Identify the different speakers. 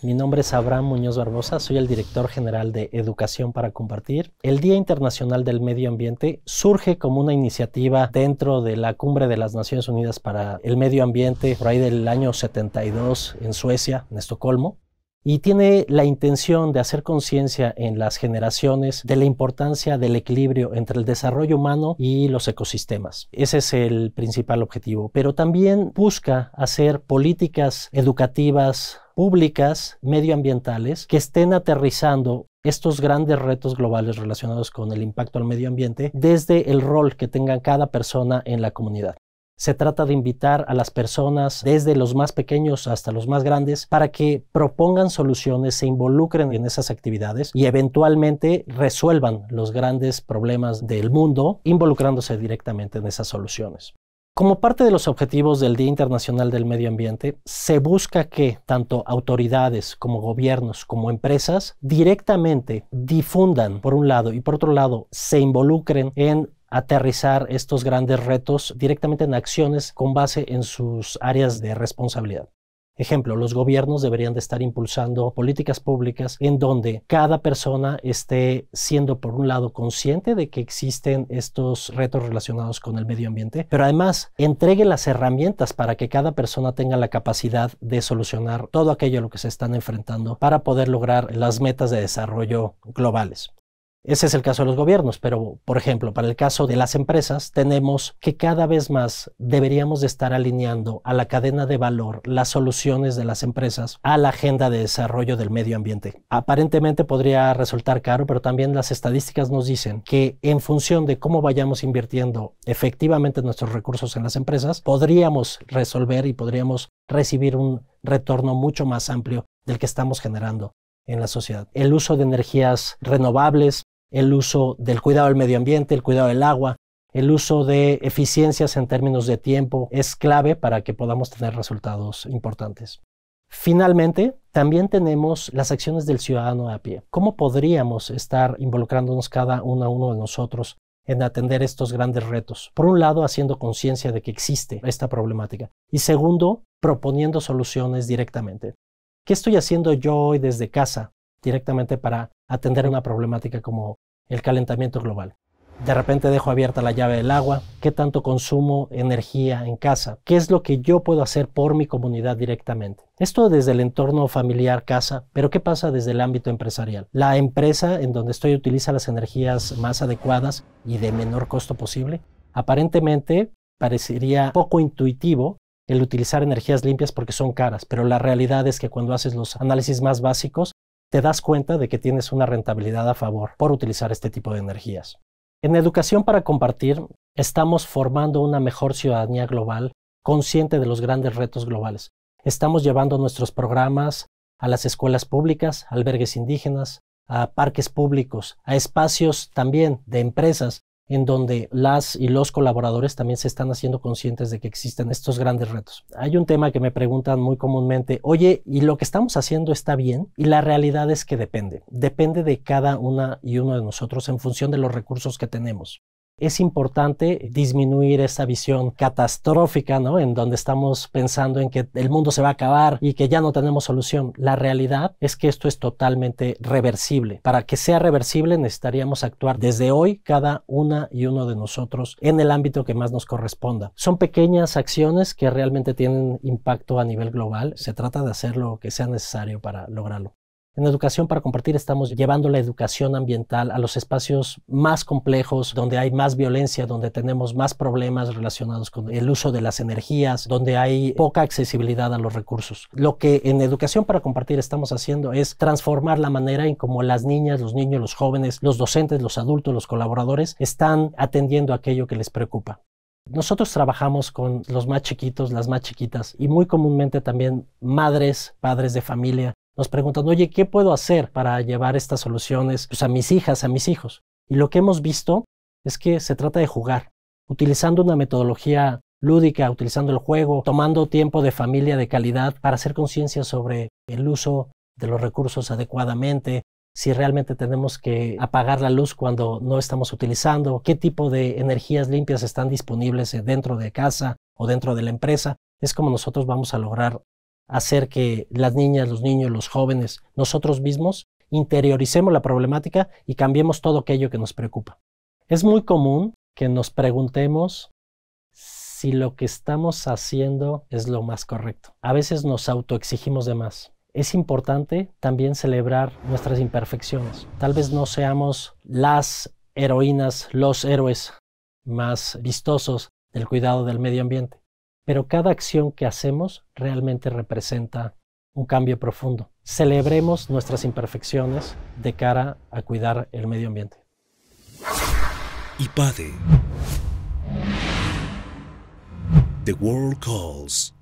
Speaker 1: Mi nombre es Abraham Muñoz Barbosa, soy el director general de Educación para Compartir. El Día Internacional del Medio Ambiente surge como una iniciativa dentro de la Cumbre de las Naciones Unidas para el Medio Ambiente, por ahí del año 72 en Suecia, en Estocolmo y tiene la intención de hacer conciencia en las generaciones de la importancia del equilibrio entre el desarrollo humano y los ecosistemas. Ese es el principal objetivo, pero también busca hacer políticas educativas públicas medioambientales que estén aterrizando estos grandes retos globales relacionados con el impacto al medio ambiente desde el rol que tenga cada persona en la comunidad. Se trata de invitar a las personas, desde los más pequeños hasta los más grandes, para que propongan soluciones, se involucren en esas actividades y eventualmente resuelvan los grandes problemas del mundo involucrándose directamente en esas soluciones. Como parte de los objetivos del Día Internacional del Medio Ambiente, se busca que tanto autoridades como gobiernos como empresas directamente difundan, por un lado, y por otro lado, se involucren en aterrizar estos grandes retos directamente en acciones con base en sus áreas de responsabilidad. Ejemplo, los gobiernos deberían de estar impulsando políticas públicas en donde cada persona esté siendo, por un lado, consciente de que existen estos retos relacionados con el medio ambiente, pero además entregue las herramientas para que cada persona tenga la capacidad de solucionar todo aquello a lo que se están enfrentando para poder lograr las metas de desarrollo globales. Ese es el caso de los gobiernos, pero por ejemplo, para el caso de las empresas, tenemos que cada vez más deberíamos de estar alineando a la cadena de valor las soluciones de las empresas a la agenda de desarrollo del medio ambiente. Aparentemente podría resultar caro, pero también las estadísticas nos dicen que en función de cómo vayamos invirtiendo efectivamente nuestros recursos en las empresas, podríamos resolver y podríamos recibir un retorno mucho más amplio del que estamos generando en la sociedad. El uso de energías renovables, el uso del cuidado del medio ambiente, el cuidado del agua, el uso de eficiencias en términos de tiempo es clave para que podamos tener resultados importantes. Finalmente, también tenemos las acciones del ciudadano a pie. ¿Cómo podríamos estar involucrándonos cada uno a uno de nosotros en atender estos grandes retos? Por un lado, haciendo conciencia de que existe esta problemática. Y segundo, proponiendo soluciones directamente. ¿Qué estoy haciendo yo hoy desde casa directamente para atender una problemática como el calentamiento global. De repente dejo abierta la llave del agua. ¿Qué tanto consumo energía en casa? ¿Qué es lo que yo puedo hacer por mi comunidad directamente? Esto desde el entorno familiar, casa, pero ¿qué pasa desde el ámbito empresarial? La empresa en donde estoy utiliza las energías más adecuadas y de menor costo posible. Aparentemente parecería poco intuitivo el utilizar energías limpias porque son caras, pero la realidad es que cuando haces los análisis más básicos, te das cuenta de que tienes una rentabilidad a favor por utilizar este tipo de energías. En Educación para Compartir estamos formando una mejor ciudadanía global consciente de los grandes retos globales. Estamos llevando nuestros programas a las escuelas públicas, albergues indígenas, a parques públicos, a espacios también de empresas en donde las y los colaboradores también se están haciendo conscientes de que existen estos grandes retos. Hay un tema que me preguntan muy comúnmente, oye, ¿y lo que estamos haciendo está bien? Y la realidad es que depende, depende de cada una y uno de nosotros en función de los recursos que tenemos. Es importante disminuir esa visión catastrófica, ¿no? En donde estamos pensando en que el mundo se va a acabar y que ya no tenemos solución. La realidad es que esto es totalmente reversible. Para que sea reversible necesitaríamos actuar desde hoy cada una y uno de nosotros en el ámbito que más nos corresponda. Son pequeñas acciones que realmente tienen impacto a nivel global. Se trata de hacer lo que sea necesario para lograrlo. En Educación para Compartir estamos llevando la educación ambiental a los espacios más complejos, donde hay más violencia, donde tenemos más problemas relacionados con el uso de las energías, donde hay poca accesibilidad a los recursos. Lo que en Educación para Compartir estamos haciendo es transformar la manera en cómo las niñas, los niños, los jóvenes, los docentes, los adultos, los colaboradores están atendiendo aquello que les preocupa. Nosotros trabajamos con los más chiquitos, las más chiquitas y muy comúnmente también madres, padres de familia, nos preguntan, oye, ¿qué puedo hacer para llevar estas soluciones pues, a mis hijas, a mis hijos? Y lo que hemos visto es que se trata de jugar, utilizando una metodología lúdica, utilizando el juego, tomando tiempo de familia de calidad para hacer conciencia sobre el uso de los recursos adecuadamente, si realmente tenemos que apagar la luz cuando no estamos utilizando, qué tipo de energías limpias están disponibles eh, dentro de casa o dentro de la empresa, es como nosotros vamos a lograr hacer que las niñas, los niños, los jóvenes, nosotros mismos, interioricemos la problemática y cambiemos todo aquello que nos preocupa. Es muy común que nos preguntemos si lo que estamos haciendo es lo más correcto. A veces nos autoexigimos de más. Es importante también celebrar nuestras imperfecciones. Tal vez no seamos las heroínas, los héroes más vistosos del cuidado del medio ambiente pero cada acción que hacemos realmente representa un cambio profundo. Celebremos nuestras imperfecciones de cara a cuidar el medio ambiente. The World Calls.